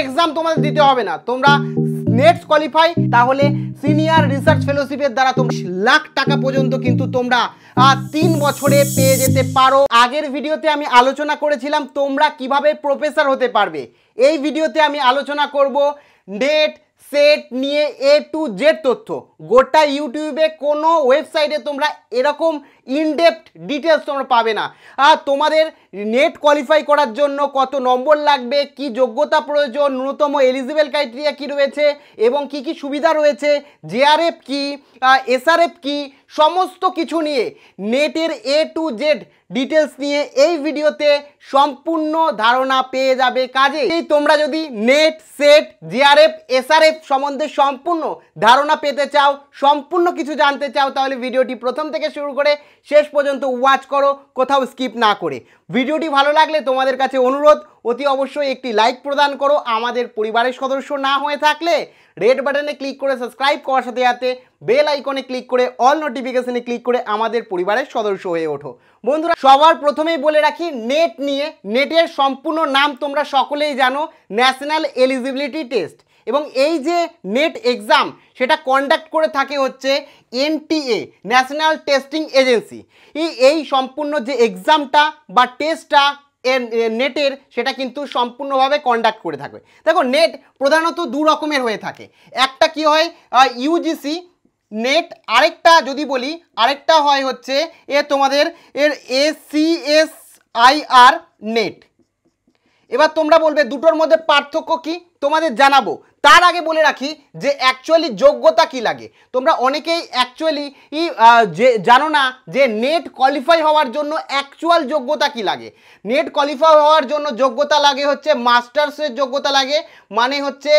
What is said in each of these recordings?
exam তোমাদের দিতে হবে না তোমরা নেক্সট কোয়ালিফাই তাহলে সিনিয়র রিসার্চ ফেলোশিপের দ্বারা তোমরা লাখ টাকা পর্যন্ত কিন্তু তোমরা তিন বছরে পেয়ে যেতে পারো আগের ভিডিওতে আমি আলোচনা করেছিলাম তোমরা কিভাবে প্রফেসর হতে পারবে এই ভিডিওতে আমি আলোচনা করব নেট সেট নিয়ে এ টু জেড তথ্য গোটা ইউটিউবে কোনো ওয়েবসাইটে তোমরা এরকম ইনডেপথ ডিটেলস তোমরা পাবে না আর তোমাদের নেট কোয়ালিফাই করার জন্য কত নম্বর লাগবে কি যোগ্যতা প্রয়োজন ন্যূনতম এলিজিবল ক্রাইটেরিয়া কি রয়েছে এবং কি কি সুবিধা রয়েছে জেআরএফ কি এসআরএফ কি সমস্ত কিছু নিয়ে নেটের এ টু জেড ডিটেলস নিয়ে এই ভিডিওতে সম্পূর্ণ ধারণা পেয়ে যাবে কাজে এই তোমরা যদি নেট সেট জিআরএফ এসআরএফ সম্বন্ধে সম্পূর্ণ ধারণা পেতে চাও সম্পূর্ণ কিছু জানতে চাও তাহলে ভিডিওটি প্রথম থেকে শুরু করে শেষ পর্যন্ত ওয়াচ করো কোথাও স্কিপ না করে ভিডিওটি ভালো লাগলে তোমাদের কাছে অনুরোধ অতি অবশ্যই একটি লাইক প্রদান করো আমাদের পরিবারের সদস্য না হয়ে থাকলে রেড বাটনে ক্লিক করে সাবস্ক্রাইব করার সাথে সাথে বেল আইকনে ক্লিক করে অল নোটিফিকেশনে ক্লিক করে আমাদের পরিবারের সদস্য হয়ে ওঠো বন্ধুরা সবার প্রথমেই বলে রাখি নেট নিয়ে নেটের সম্পূর্ণ নাম তোমরা সকলেই জানো ন্যাশনাল এলিজিবিলিটি টেস্ট এবং এই যে নেট এক্সাম সেটা কন্ডাক্ট করে থাকে হচ্ছে এনটিএ ন্যাশনাল টেস্টিং এজেন্সি এই সম্পূর্ণ যে এক্সামটা বা টেস্টটা নেটের সেটা কিন্তু সম্পূর্ণভাবে কন্ডাক্ট করে থাকবে দেখো নেট প্রধানত দু রকমের হয়ে থাকে একটা কি হয় ইউজিসি নেট আরেকটা যদি বলি আরেকটা হয় হচ্ছে এ তোমাদের এর এসিএসআইআর নেট এবার তোমরা বলবে দুটোর মধ্যে পার্থক্য কি তোমাদের জানাবো তার আগে বলে রাখি যে অ্যাকচুয়ালি যোগ্যতা কি লাগে তোমরা অনেকেই অ্যাকচুয়ালি যে জানো না যে নেট কোয়ালিফাই হওয়ার জন্য অ্যাকচুয়াল যোগ্যতা কি লাগে নেট কোয়ালিফাই হওয়ার জন্য যোগ্যতা লাগে হচ্ছে মাস্টার্সের যোগ্যতা লাগে মানে হচ্ছে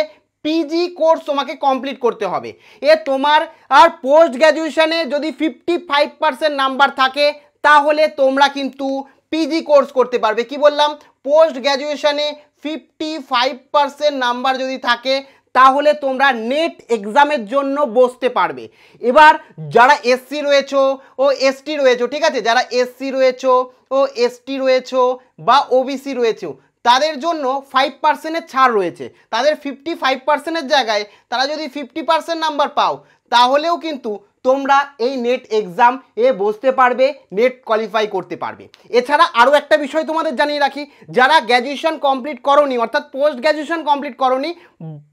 পিজি কোর্স তোমাকে কমপ্লিট করতে হবে এ তোমার আর পোস্ট গ্র্যাজুয়েশানে যদি ফিফটি ফাইভ পার্সেন্ট নাম্বার থাকে তাহলে তোমরা কিন্তু পিজি কোর্স করতে পারবে কি বললাম পোস্ট গ্র্যাজুয়েশানে ফিফটি ফাইভ পার্সেন্ট নাম্বার যদি থাকে তাহলে তোমরা নেট এক্সামের জন্য বসতে পারবে এবার যারা এসসি রয়েছো ও এসটি রয়েছো ঠিক আছে যারা এসসি রয়েছো ও এসটি রয়েছো বা ওবিসি রয়েছো তাদের জন্য ফাইভ পার্সেন্টের ছাড় রয়েছে তাদের ফিফটি ফাইভ পার্সেন্টের জায়গায় তারা যদি ফিফটি পার্সেন্ট নাম্বার পাও তাহলেও কিন্তু তোমরা এই নেট এক্সাম এ বসতে পারবে নেট কোয়ালিফাই করতে পারবে এছাড়া আরও একটা বিষয় তোমাদের জানিয়ে রাখি যারা গ্র্যাজুয়েশন কমপ্লিট করনি অর্থাৎ পোস্ট গ্র্যাজুয়েশন কমপ্লিট করনি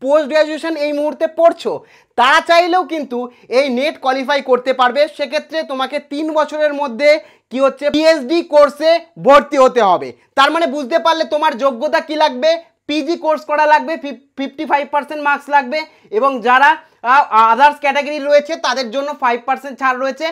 পোস্ট গ্র্যাজুয়েশন এই মুহূর্তে পড়ছো তারা চাইলেও কিন্তু এই নেট কোয়ালিফাই করতে পারবে সেক্ষেত্রে তোমাকে তিন বছরের মধ্যে কি হচ্ছে পিএইচডি কোর্সে ভর্তি হতে হবে তার মানে বুঝতে পারলে তোমার যোগ্যতা কি লাগবে পিজি কোর্স করা লাগবে ফিফটি ফাইভ পার্সেন্ট মার্কস লাগবে এবং যারা আদার্স ক্যাটাগরি রয়েছে তাদের জন্য ফাইভ পার্সেন্ট ছাড় রয়েছে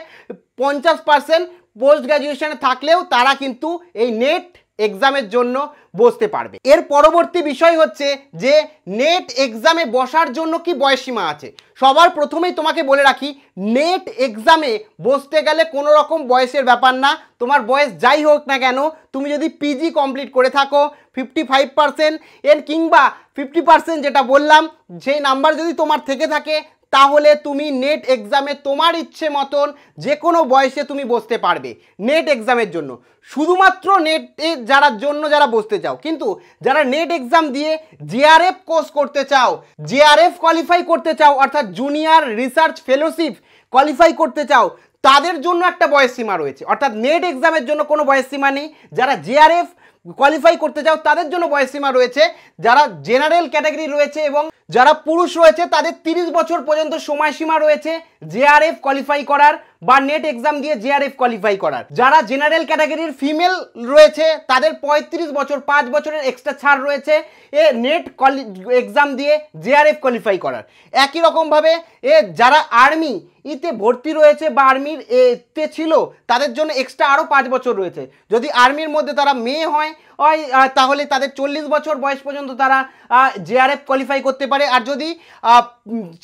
পঞ্চাশ পার্সেন্ট পোস্ট গ্র্যাজুয়েশনে থাকলেও তারা কিন্তু এই নেট এক্সামের জন্য বসতে পারবে এর পরবর্তী বিষয় হচ্ছে যে নেট এক্সামে বসার জন্য কি বয়সীমা আছে সবার প্রথমেই তোমাকে বলে রাখি নেট এক্সামে বসতে গেলে কোনো রকম বয়সের ব্যাপার না তোমার বয়স যাই হোক না কেন তুমি যদি পিজি কমপ্লিট করে থাকো ফিফটি ফাইভ পারসেন্ট এর কিংবা ফিফটি পারসেন্ট যেটা বললাম সেই নাম্বার যদি তোমার থেকে থাকে তাহলে তুমি নেট এক্সামে তোমার ইচ্ছে মতন যে কোনো বয়সে তুমি বসতে পারবে নেট এক্সামের জন্য শুধুমাত্র নেটে যারা জন্য যারা বসতে চাও কিন্তু যারা নেট এক্সাম দিয়ে জেআরএফ কোর্স করতে চাও জেআরএফ কোয়ালিফাই করতে চাও অর্থাৎ জুনিয়র রিসার্চ ফেলোশিপ কোয়ালিফাই করতে চাও তাদের জন্য একটা বয়স সীমা রয়েছে অর্থাৎ নেট এক্সামের জন্য কোনো বয়স সীমা নেই যারা জেআরএফ কোয়ালিফাই করতে চাও তাদের জন্য বয়স সীমা রয়েছে যারা জেনারেল ক্যাটাগরি রয়েছে এবং যারা পুরুষ রয়েছে তাদের তিরিশ বছর পর্যন্ত সময়সীমা রয়েছে জেআরএফ কোয়ালিফাই করার বা নেট এক্সাম দিয়ে জেআরএফ কোয়ালিফাই করার যারা জেনারেল ক্যাটাগরির ফিমেল রয়েছে তাদের ৩৫ বছর পাঁচ বছরের এক্সট্রা ছাড় রয়েছে এ নেট এক্সাম দিয়ে জেআরএফ কোয়ালিফাই করার একই রকমভাবে এ যারা আর্মি ইতে ভর্তি রয়েছে বা আর্মির এতে ছিল তাদের জন্য এক্সট্রা আরও পাঁচ বছর রয়েছে যদি আর্মির মধ্যে তারা মেয়ে হয় তাহলে তাদের চল্লিশ বছর বয়স পর্যন্ত তারা জেআরএফ কোয়ালিফাই করতে পারে আর যদি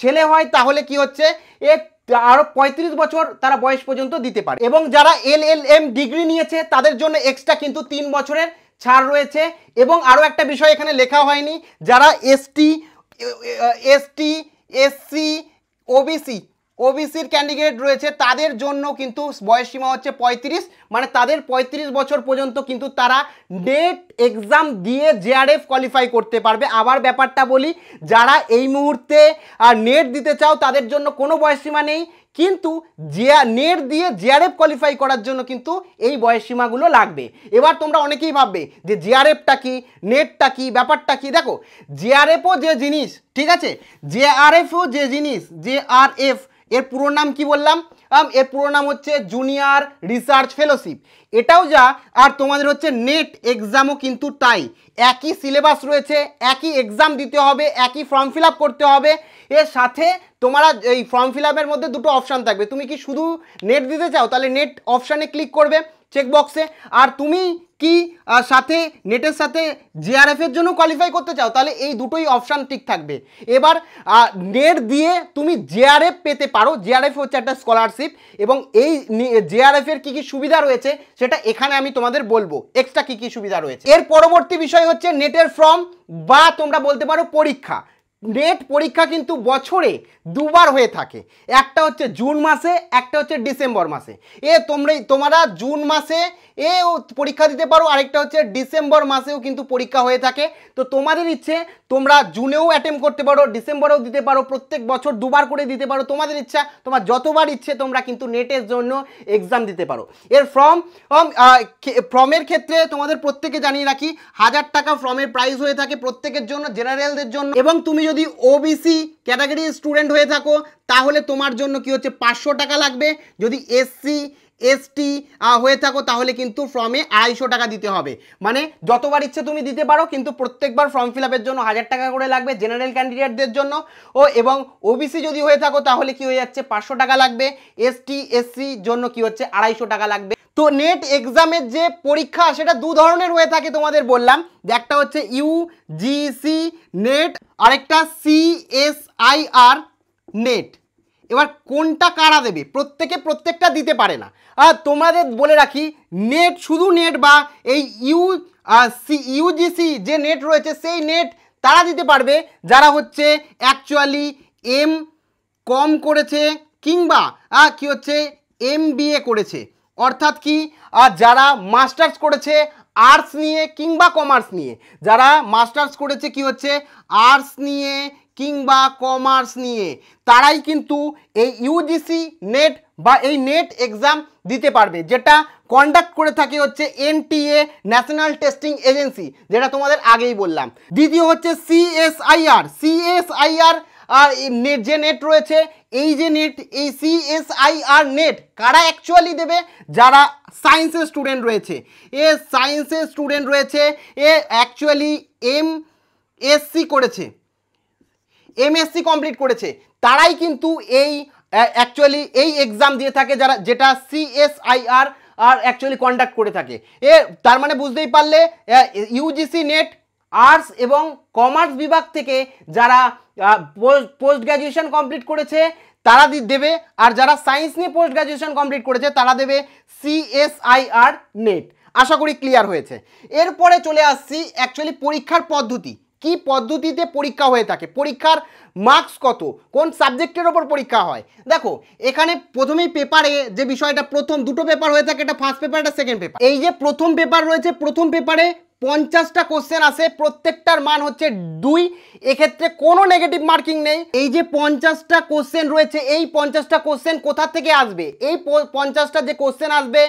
ছেলে হয় তাহলে কি হচ্ছে এ আরও পঁয়ত্রিশ বছর তারা বয়স পর্যন্ত দিতে পারে এবং যারা এল এল এম ডিগ্রি নিয়েছে তাদের জন্য এক্সট্রা কিন্তু তিন বছরের ছাড় রয়েছে এবং আরও একটা বিষয় এখানে লেখা হয়নি যারা এসটি এসটি এসসি ওবিসি ওবিসির ক্যান্ডিডেট রয়েছে তাদের জন্য কিন্তু সীমা হচ্ছে পঁয়ত্রিশ মানে তাদের ৩৫ বছর পর্যন্ত কিন্তু তারা নেট এক্সাম দিয়ে জেআরএফ কোয়ালিফাই করতে পারবে আবার ব্যাপারটা বলি যারা এই মুহূর্তে নেট দিতে চাও তাদের জন্য কোনো বয়সীমা নেই কিন্তু জিয়া নেট দিয়ে জিআরএফ কোয়ালিফাই করার জন্য কিন্তু এই বয়সসীমাগুলো লাগবে এবার তোমরা অনেকেই ভাববে যে জিআরএফটা কী নেটটা কী ব্যাপারটা কী দেখো জিআরএফও যে জিনিস ঠিক আছে জেআরএফও যে জিনিস জেআরএফ এর পুরো নাম কি বললাম এর পুরো নাম হচ্ছে জুনিয়র রিসার্চ ফেলোশিপ এটাও যা আর তোমাদের হচ্ছে নেট এক্সামও কিন্তু তাই একই সিলেবাস রয়েছে একই এক্সাম দিতে হবে একই ফর্ম ফিল করতে হবে এর সাথে তোমরা এই ফর্ম ফিল মধ্যে দুটো অপশান থাকবে তুমি কি শুধু নেট দিতে চাও তাহলে নেট অপশানে ক্লিক করবে চেকবক্সে আর তুমি কি সাথে নেটের সাথে জিআরএফের জন্য কোয়ালিফাই করতে চাও তাহলে এই দুটোই অপশান ঠিক থাকবে এবার নেট দিয়ে তুমি জেআরএফ পেতে পারো জেআরএফ হচ্ছে একটা স্কলারশিপ এবং এই জেআরএফের কী কী সুবিধা রয়েছে সেটা এখানে আমি তোমাদের বলবো এক্সট্রা কী কী সুবিধা রয়েছে এর পরবর্তী বিষয় হচ্ছে নেটের ফর্ম বা তোমরা বলতে পারো পরীক্ষা নেট পরীক্ষা কিন্তু বছরে দুবার হয়ে থাকে একটা হচ্ছে জুন মাসে একটা হচ্ছে ডিসেম্বর মাসে এ তোমরা তোমরা জুন মাসে এ পরীক্ষা দিতে পারো আরেকটা হচ্ছে ডিসেম্বর মাসেও কিন্তু পরীক্ষা হয়ে থাকে তো তোমাদের ইচ্ছে তোমরা জুনেও অ্যাটেম্প করতে পারো ডিসেম্বরেও দিতে পারো প্রত্যেক বছর দুবার করে দিতে পারো তোমাদের ইচ্ছা তোমার যতবার ইচ্ছে তোমরা কিন্তু নেটের জন্য এক্সাম দিতে পারো এর ফর্ম ফর্মের ক্ষেত্রে তোমাদের প্রত্যেকে জানিয়ে রাখি হাজার টাকা ফর্মের প্রাইস হয়ে থাকে প্রত্যেকের জন্য জেনারেলদের জন্য এবং তুমি যদি যদি ওবিসি ক্যাটাগরির স্টুডেন্ট হয়ে থাকো তাহলে তোমার জন্য কি হচ্ছে পাঁচশো টাকা লাগবে যদি এসসি এসটি হয়ে থাকো তাহলে কিন্তু ফর্মে আড়াইশো টাকা দিতে হবে মানে যতবার ইচ্ছে তুমি দিতে পারো কিন্তু প্রত্যেকবার ফর্ম ফিল জন্য হাজার টাকা করে লাগবে জেনারেল ক্যান্ডিডেটদের জন্য ও এবং ওবিসি যদি হয়ে থাকো তাহলে কি হয়ে যাচ্ছে পাঁচশো টাকা লাগবে এসটি এসসি জন্য কি হচ্ছে আড়াইশো টাকা লাগবে তো নেট এক্সামের যে পরীক্ষা সেটা দু ধরনের হয়ে থাকে তোমাদের বললাম একটা হচ্ছে ইউজিসি নেট আরেকটা সিএসআইআর নেট এবার কোনটা কারা দেবে প্রত্যেকে প্রত্যেকটা দিতে পারে না আর তোমাদের বলে রাখি নেট শুধু নেট বা এই ইউ সি ইউজিসি যে নেট রয়েছে সেই নেট তারা দিতে পারবে যারা হচ্ছে অ্যাকচুয়ালি এম কম করেছে কিংবা কি হচ্ছে এম করেছে অর্থাৎ কি যারা মাস্টার্স করেছে আর্টস নিয়ে কিংবা কমার্স নিয়ে যারা মাস্টার্স করেছে কি হচ্ছে আর্টস নিয়ে কিংবা কমার্স নিয়ে তারাই কিন্তু এই ইউজিসি নেট বা এই নেট এক্সাম দিতে পারবে যেটা কন্ডাক্ট করে থাকে হচ্ছে এনটিএ ন্যাশনাল টেস্টিং এজেন্সি যেটা তোমাদের আগেই বললাম দ্বিতীয় হচ্ছে সিএসআইআর সিএসআইআর আর নেট যে নেট রয়েছে এই যে নেট এই সিএসআইআর নেট কারা অ্যাকচুয়ালি দেবে যারা সায়েন্সের স্টুডেন্ট রয়েছে এ সায়েন্সের স্টুডেন্ট রয়েছে এ অ্যাকচুয়ালি এম এসসি করেছে এমএসসি কমপ্লিট করেছে তারাই কিন্তু এই অ্যাকচুয়ালি এই এক্সাম দিয়ে থাকে যারা যেটা সিএসআইআর আর অ্যাকচুয়ালি কন্ডাক্ট করে থাকে এ তার মানে বুঝতেই পারলে ইউজিসি নেট আর্টস এবং কমার্স বিভাগ থেকে যারা পোস্ট গ্র্যাজুয়েশন কমপ্লিট করেছে তারা দেবে আর যারা সায়েন্স নিয়ে পোস্ট গ্র্যাজুয়েশন কমপ্লিট করেছে তারা দেবে সিএসআইআর নেট আশা করি ক্লিয়ার হয়েছে এরপরে চলে আসছি অ্যাকচুয়ালি পরীক্ষার পদ্ধতি কি পদ্ধতিতে পরীক্ষা হয়ে থাকে পরীক্ষার মার্কস কত কোন সাবজেক্টের ওপর পরীক্ষা হয় দেখো এখানে প্রথমেই পেপারে যে বিষয়টা প্রথম দুটো পেপার হয়ে থাকে এটা ফার্স্ট পেপার এটা সেকেন্ড পেপার এই যে প্রথম পেপার রয়েছে প্রথম পেপারে পঞ্চাশটা কোশ্চেন আসে প্রত্যেকটার মান হচ্ছে দুই এক্ষেত্রে কোনো নেগেটিভ মার্কিং নেই এই যে পঞ্চাশটা কোশ্চেন রয়েছে এই পঞ্চাশটা কোশ্চেন কোথা থেকে আসবে এই পঞ্চাশটা যে কোশ্চেন আসবে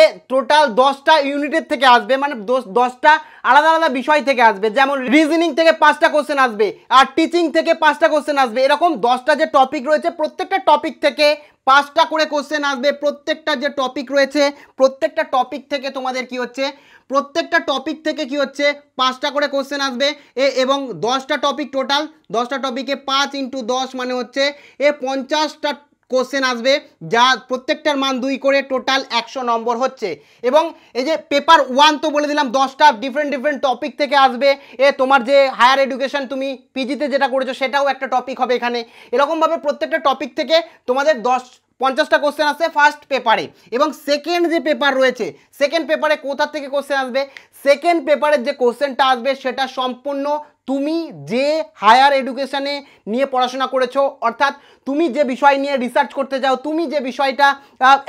এ টোটাল দশটা ইউনিটের থেকে আসবে মানে দশটা আলাদা আলাদা বিষয় থেকে আসবে যেমন রিজনিং থেকে পাঁচটা কোশ্চেন আসবে আর টিচিং থেকে পাঁচটা কোশ্চেন আসবে এরকম দশটা যে টপিক রয়েছে প্রত্যেকটা টপিক থেকে পাঁচটা করে কোশ্চেন আসবে প্রত্যেকটা যে টপিক রয়েছে প্রত্যেকটা টপিক থেকে তোমাদের কি হচ্ছে প্রত্যেকটা টপিক থেকে কি হচ্ছে পাঁচটা করে কোশ্চেন আসবে এ এবং দশটা টপিক টোটাল দশটা টপিকে পাঁচ ইন্টু দশ মানে হচ্ছে এ পঞ্চাশটা কোশ্চেন আসবে যা প্রত্যেকটার মান দুই করে টোটাল একশো নম্বর হচ্ছে এবং এই যে পেপার ওয়ান তো বলে দিলাম দশটা ডিফারেন্ট ডিফারেন্ট টপিক থেকে আসবে এ তোমার যে হায়ার এডুকেশন তুমি পিজিতে যেটা করেছো সেটাও একটা টপিক হবে এখানে এরকমভাবে প্রত্যেকটা টপিক থেকে তোমাদের দশ পঞ্চাশটা কোশ্চেন আসছে ফার্স্ট পেপারে এবং সেকেন্ড যে পেপার রয়েছে সেকেন্ড পেপারে কোথা থেকে কোশ্চেন আসবে সেকেন্ড পেপারের যে কোশ্চেনটা আসবে সেটা সম্পূর্ণ তুমি যে হায়ার এডুকেশানে নিয়ে পড়াশোনা করেছো অর্থাৎ তুমি যে বিষয় নিয়ে রিসার্চ করতে যাও তুমি যে বিষয়টা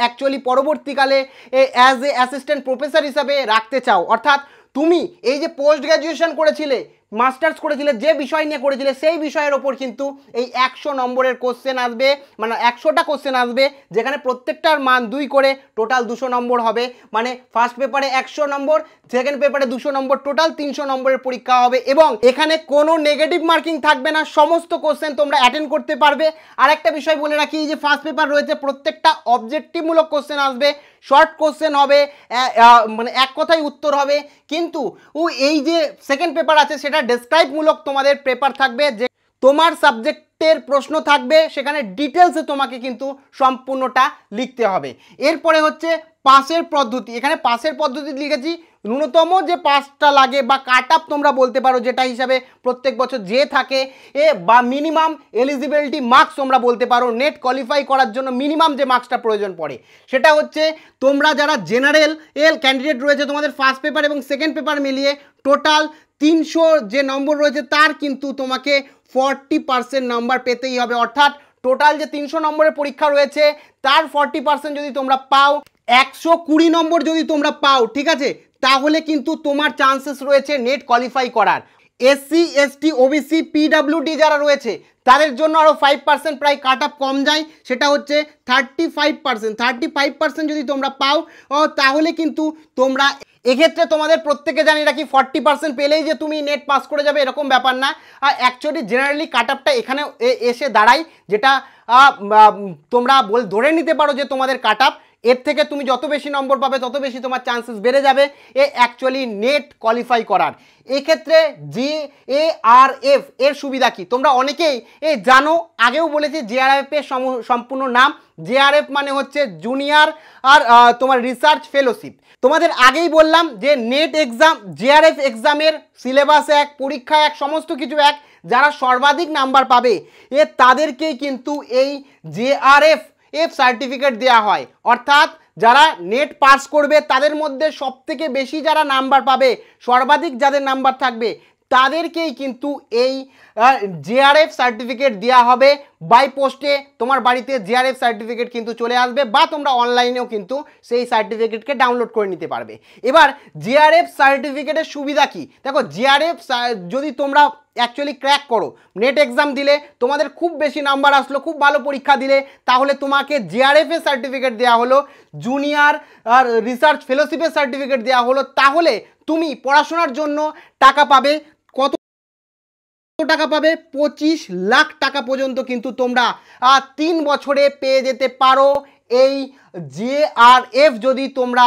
অ্যাকচুয়ালি পরবর্তীকালে অ্যাজ এ অ্যাসিস্ট্যান্ট প্রফেসর হিসাবে রাখতে চাও অর্থাৎ তুমি এই যে পোস্ট গ্র্যাজুয়েশন করেছিলে মাস্টার্স করেছিলে যে বিষয় নিয়ে করেছিলে সেই বিষয়ের ওপর কিন্তু এই একশো নম্বরের কোশ্চেন আসবে মানে একশোটা কোশ্চেন আসবে যেখানে প্রত্যেকটার মান দুই করে টোটাল দুশো নম্বর হবে মানে ফার্স্ট পেপারে একশো নম্বর সেকেন্ড পেপারে দুশো নম্বর টোটাল তিনশো নম্বরের পরীক্ষা হবে এবং এখানে কোনো নেগেটিভ মার্কিং থাকবে না সমস্ত কোশ্চেন তোমরা অ্যাটেন্ড করতে পারবে আর একটা বিষয় বলে রাখি যে ফার্স্ট পেপার রয়েছে প্রত্যেকটা অবজেক্টিভমূলক কোশ্চেন আসবে শর্ট কোশ্চেন হবে মানে এক কথায় উত্তর হবে কিন্তু ও এই যে সেকেন্ড পেপার আছে সেটা ডেসক্রাইবমূলক তোমাদের পেপার থাকবে যে তোমার সাবজেক্টের প্রশ্ন থাকবে সেখানে ডিটেলসে তোমাকে কিন্তু সম্পূর্ণটা লিখতে হবে এরপরে হচ্ছে পাশের পদ্ধতি এখানে পাশের পদ্ধতি লিখেছি ন্যূনতম যে পাঁচটা লাগে বা কাট আপ তোমরা বলতে পারো যেটা হিসাবে প্রত্যেক বছর যে থাকে এ বা মিনিমাম এলিজিবিলিটি মার্কস তোমরা বলতে পারো নেট কোয়ালিফাই করার জন্য মিনিমাম যে মার্কসটা প্রয়োজন পড়ে সেটা হচ্ছে তোমরা যারা জেনারেল এল ক্যান্ডিডেট রয়েছে তোমাদের ফার্স্ট পেপার এবং সেকেন্ড পেপার মিলিয়ে টোটাল তিনশো যে নম্বর রয়েছে তার কিন্তু তোমাকে ফর্টি পার্সেন্ট নাম্বার পেতেই হবে অর্থাৎ টোটাল যে তিনশো নম্বরের পরীক্ষা রয়েছে তার ফর্টি পার্সেন্ট যদি তোমরা পাও একশো কুড়ি নম্বর যদি তোমরা পাও ঠিক আছে তাহলে কিন্তু তোমার চান্সেস রয়েছে নেট কোয়ালিফাই করার এসসি এসটি ওবিসি পিডাব্লিউডি যারা রয়েছে তাদের জন্য আরও ফাইভ পার্সেন্ট প্রায় কাট আপ কম যায় সেটা হচ্ছে thirty five percent thirty five percent যদি তোমরা পাও তাহলে কিন্তু তোমরা এক্ষেত্রে তোমাদের প্রত্যেকে জানি রাখি ফর্টি পার্সেন্ট পেলেই যে তুমি নেট পাস করে যাবে এরকম ব্যাপার না আর অ্যাকচুয়ালি জেনারেলি কাট আপটা এখানে এসে দাঁড়ায় যেটা তোমরা বল ধরে নিতে পারো যে তোমাদের কাট আপ এর থেকে তুমি যত বেশি নম্বর পাবে তত বেশি তোমার চান্সেস বেড়ে যাবে এ অ্যাকচুয়ালি নেট কোয়ালিফাই করার এক্ষেত্রে জে এ আর এফ এর সুবিধা কি তোমরা অনেকেই এ জানো আগেও বলেছি এফ এর সম্পূর্ণ নাম আর এফ মানে হচ্ছে জুনিয়র আর তোমার রিসার্চ ফেলোশিপ তোমাদের আগেই বললাম যে নেট এক্সাম আর এফ এক্সামের সিলেবাস এক পরীক্ষা এক সমস্ত কিছু এক যারা সর্বাধিক নাম্বার পাবে এ তাদেরকেই কিন্তু এই J R F F certificate দেয়া হয় অর্থাৎ যারা নেট পাস করবে তাদের মধ্যে সবথেকে বেশি যারা নাম্বার পাবে সর্বাধিক যাদের নাম্বার থাকবে তাদেরকেই কিন্তু এই জেআরএফ সার্টিফিকেট দেওয়া হবে বাই পোস্টে তোমার বাড়িতে জেআরএফ সার্টিফিকেট কিন্তু চলে আসবে বা তোমরা অনলাইনেও কিন্তু সেই সার্টিফিকেটকে ডাউনলোড করে নিতে পারবে এবার জেআরএফ সার্টিফিকেটের সুবিধা কি দেখো জেআরএফ যদি তোমরা অ্যাকচুয়ালি ক্র্যাক করো নেট এক্সাম দিলে তোমাদের খুব বেশি নাম্বার আসলো খুব ভালো পরীক্ষা দিলে তাহলে তোমাকে জিআরএফএ সার্টিফিকেট দেওয়া হলো জুনিয়র আর রিসার্চ ফেলোশিপের সার্টিফিকেট দেওয়া হলো তাহলে তুমি পড়াশোনার জন্য টাকা পাবে কত টাকা পাবে পঁচিশ লাখ টাকা পর্যন্ত কিন্তু তোমরা তিন বছরে পেয়ে যেতে পারো এই জে আর এফ যদি তোমরা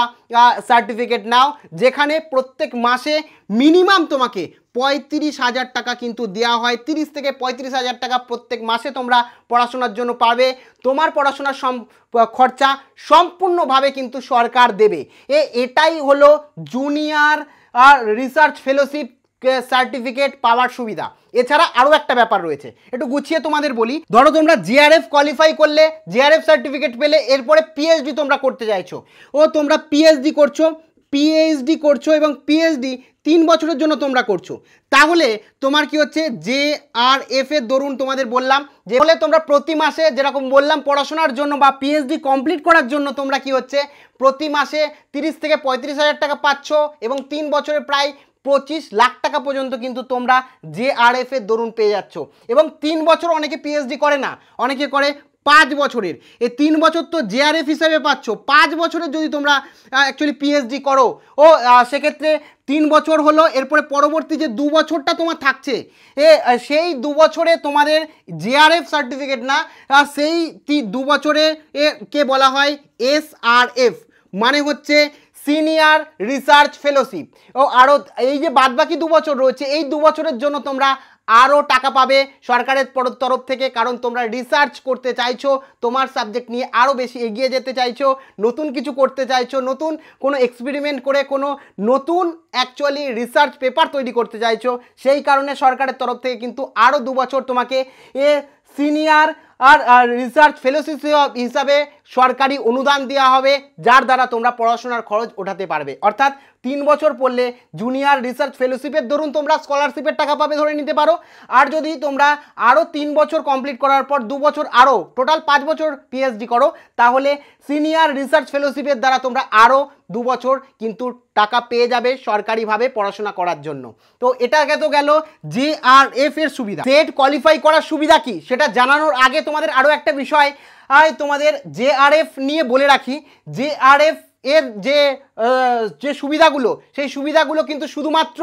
সার্টিফিকেট নাও যেখানে প্রত্যেক মাসে মিনিমাম তোমাকে পঁয়ত্রিশ হাজার টাকা কিন্তু দেওয়া হয় তিরিশ থেকে পঁয়ত্রিশ হাজার টাকা প্রত্যেক মাসে তোমরা পড়াশোনার জন্য পাবে তোমার পড়াশোনার সম খরচা সম্পূর্ণভাবে কিন্তু সরকার দেবে এ এটাই হলো জুনিয়র আর রিসার্চ ফেলোশিপ সার্টিফিকেট পাওয়ার সুবিধা এছাড়া আরও একটা ব্যাপার রয়েছে একটু গুছিয়ে তোমাদের বলি ধরো তোমরা জিআরএফ কোয়ালিফাই করলে জিআরএফ সার্টিফিকেট পেলে এরপরে পিএইচডি তোমরা করতে চাইছো ও তোমরা পিএইচডি করছো পিএইচডি করছো এবং পিএইচডি তিন বছরের জন্য তোমরা করছো তাহলে তোমার কি হচ্ছে জে আর এফ এর দরুন তোমাদের বললাম যে হলে তোমরা প্রতি মাসে যেরকম বললাম পড়াশোনার জন্য বা পিএইচডি কমপ্লিট করার জন্য তোমরা কি হচ্ছে প্রতি মাসে তিরিশ থেকে পঁয়ত্রিশ হাজার টাকা পাচ্ছ এবং তিন বছরে প্রায় পঁচিশ লাখ টাকা পর্যন্ত কিন্তু তোমরা যে আর এফের দরুন পেয়ে যাচ্ছ এবং তিন বছর অনেকে পিএইচডি করে না অনেকে করে পাঁচ বছরের এই তিন বছর তো আর এফ হিসাবে পাচ্ছ পাঁচ বছরের যদি তোমরা অ্যাকচুয়ালি পিএইচডি করো ও সেক্ষেত্রে তিন বছর হলো এরপরে পরবর্তী যে দু বছরটা তোমার থাকছে এ সেই দু বছরে তোমাদের আর এফ সার্টিফিকেট না সেই দু বছরে কে বলা হয় এস আর এফ মানে হচ্ছে সিনিয়র রিসার্চ ফেলোশিপ ও আরও এই যে বাদবাকি দু বছর রয়েছে এই দু বছরের জন্য তোমরা আরও টাকা পাবে সরকারের তরফ থেকে কারণ তোমরা রিসার্চ করতে চাইছো তোমার সাবজেক্ট নিয়ে আরও বেশি এগিয়ে যেতে চাইছো নতুন কিছু করতে চাইছো নতুন কোনো এক্সপেরিমেন্ট করে কোনো নতুন অ্যাকচুয়ালি রিসার্চ পেপার তৈরি করতে চাইছো সেই কারণে সরকারের তরফ থেকে কিন্তু আরও দু বছর তোমাকে এ সিনিয়র আর রিসার্চ ফেলোশিপ হিসাবে সরকারি অনুদান দেওয়া হবে যার দ্বারা তোমরা পড়াশোনার খরচ ওঠাতে পারবে অর্থাৎ তিন বছর পড়লে জুনিয়র রিসার্চ ফেলোশিপের ধরুন তোমরা স্কলারশিপের টাকা পাবে ধরে নিতে পারো আর যদি তোমরা আরও তিন বছর কমপ্লিট করার পর দু বছর আরও টোটাল পাঁচ বছর পিএইচডি করো তাহলে সিনিয়র রিসার্চ ফেলোশিপের দ্বারা তোমরা আরও দু বছর কিন্তু টাকা পেয়ে যাবে সরকারিভাবে পড়াশোনা করার জন্য তো এটা তো গেল জে আর এর সুবিধা সেট কোয়ালিফাই করার সুবিধা কি সেটা জানানোর আগে তোমাদের আরও একটা বিষয় আর তোমাদের জে নিয়ে বলে রাখি জে এর যে যে সুবিধাগুলো সেই সুবিধাগুলো কিন্তু শুধুমাত্র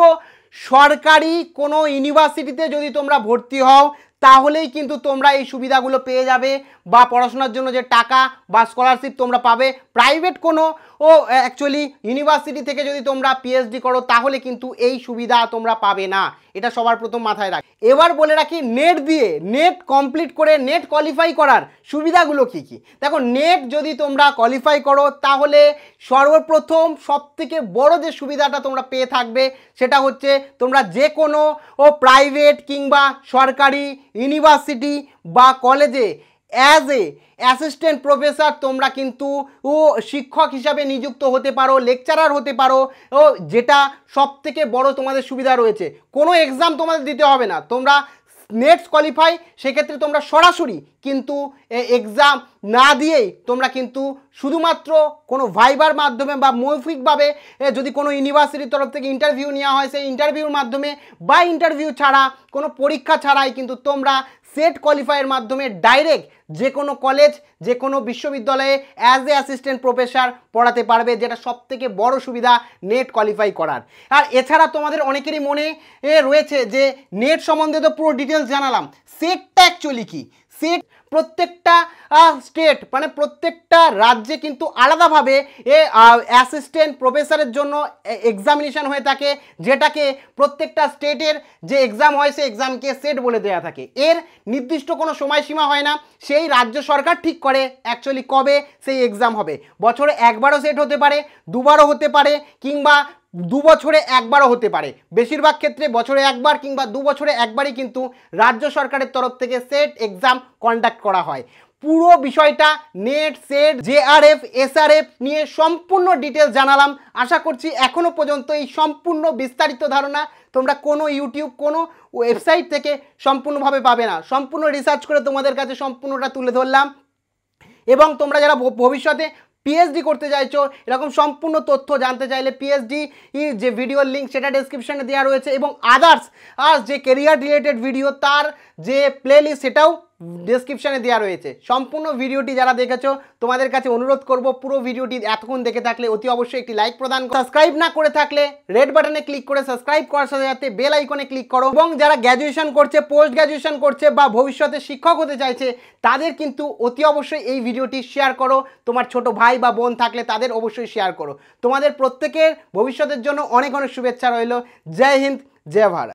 সরকারি কোনো ইউনিভার্সিটিতে যদি তোমরা ভর্তি হও তাহলেই কিন্তু তোমরা এই সুবিধাগুলো পেয়ে যাবে বা পড়াশোনার জন্য যে টাকা বা স্কলারশিপ তোমরা পাবে প্রাইভেট কোনো ও অ্যাকচুয়ালি ইউনিভার্সিটি থেকে যদি তোমরা পিএইচডি করো তাহলে কিন্তু এই সুবিধা তোমরা পাবে না এটা সবার প্রথম মাথায় রাখ এবার বলে রাখি নেট দিয়ে নেট কমপ্লিট করে নেট কোয়ালিফাই করার সুবিধাগুলো কি কি দেখো নেট যদি তোমরা কোয়ালিফাই করো তাহলে সর্বপ্রথম সবথেকে বড় যে সুবিধাটা তোমরা পেয়ে থাকবে সেটা হচ্ছে তোমরা যে কোনো ও প্রাইভেট কিংবা সরকারি ইউনিভার্সিটি বা কলেজে অ্যাজ এ অ্যাসিস্ট্যান্ট প্রফেসর তোমরা কিন্তু ও শিক্ষক হিসাবে নিযুক্ত হতে পারো লেকচারার হতে পারো ও যেটা সব থেকে বড় তোমাদের সুবিধা রয়েছে কোনো এক্সাম তোমাদের দিতে হবে না তোমরা নেটস কোয়ালিফাই সেক্ষেত্রে তোমরা সরাসরি কিন্তু এক্সাম না দিয়েই তোমরা কিন্তু শুধুমাত্র কোনো ভাইবার মাধ্যমে বা মৌফিকভাবে যদি কোনো ইউনিভার্সিটির তরফ থেকে ইন্টারভিউ নেওয়া হয় সেই ইন্টারভিউর মাধ্যমে বা ইন্টারভিউ ছাড়া কোনো পরীক্ষা ছাড়াই কিন্তু তোমরা সেট কোয়ালিফায়ের মাধ্যমে ডাইরেক্ট যে কোনো কলেজ যে কোনো বিশ্ববিদ্যালয়ে অ্যাজ এ অ্যাসিস্ট্যান্ট প্রফেসর পড়াতে পারবে যেটা সবথেকে বড় সুবিধা নেট কোয়ালিফাই করার আর এছাড়া তোমাদের অনেকেরই মনে রয়েছে যে নেট সম্বন্ধে তো পুরো ডিটেলস জানালাম সেটটা অ্যাকচুয়ালি কী সিট প্রত্যেকটা স্টেট মানে প্রত্যেকটা রাজ্যে কিন্তু আলাদাভাবে এ অ্যাসিস্ট্যান্ট প্রফেসরের জন্য এক্সামিনেশান হয়ে থাকে যেটাকে প্রত্যেকটা স্টেটের যে এক্সাম হয় সেই এক্সামকে সেট বলে দেয়া থাকে এর নির্দিষ্ট কোনো সময়সীমা হয় না সেই রাজ্য সরকার ঠিক করে অ্যাকচুয়ালি কবে সেই এক্সাম হবে বছরে একবারও সেট হতে পারে দুবারও হতে পারে কিংবা দু বছরে একবারও হতে পারে বেশিরভাগ ক্ষেত্রে বছরে একবার কিংবা দু বছরে একবারই কিন্তু রাজ্য সরকারের তরফ থেকে সেট এক্সাম কন্ডাক্ট করা হয় পুরো বিষয়টা নেট সেট জেআরএফ এসআরএফ নিয়ে সম্পূর্ণ ডিটেলস জানালাম আশা করছি এখনও পর্যন্ত এই সম্পূর্ণ বিস্তারিত ধারণা তোমরা কোনো ইউটিউব কোনো ওয়েবসাইট থেকে সম্পূর্ণভাবে পাবে না সম্পূর্ণ রিসার্চ করে তোমাদের কাছে সম্পূর্ণটা তুলে ধরলাম এবং তোমরা যারা ভবিষ্যতে পিএইচডি করতে চাইছো এরকম সম্পূর্ণ তথ্য জানতে চাইলে পিএইচডি যে ভিডিওর লিঙ্ক সেটা ডেসক্রিপশানে দেওয়া রয়েছে এবং আদার্স আর যে কেরিয়ার রিলেটেড ভিডিও তার যে প্লেলিস্ট সেটাও ডিসক্রিপশানে দেওয়া রয়েছে সম্পূর্ণ ভিডিওটি যারা দেখেছো তোমাদের কাছে অনুরোধ করব পুরো ভিডিওটি এতক্ষণ দেখে থাকলে অতি অবশ্যই একটি লাইক প্রদান সাবস্ক্রাইব না করে থাকলে রেড বাটনে ক্লিক করে সাবস্ক্রাইব করার সাথে সাথে বেল আইকনে ক্লিক করো এবং যারা গ্র্যাজুয়েশন করছে পোস্ট গ্র্যাজুয়েশন করছে বা ভবিষ্যতে শিক্ষক হতে চাইছে তাদের কিন্তু অতি অবশ্যই এই ভিডিওটি শেয়ার করো তোমার ছোট ভাই বা বোন থাকলে তাদের অবশ্যই শেয়ার করো তোমাদের প্রত্যেকের ভবিষ্যতের জন্য অনেক অনেক শুভেচ্ছা রইল জয় হিন্দ জয় ভারত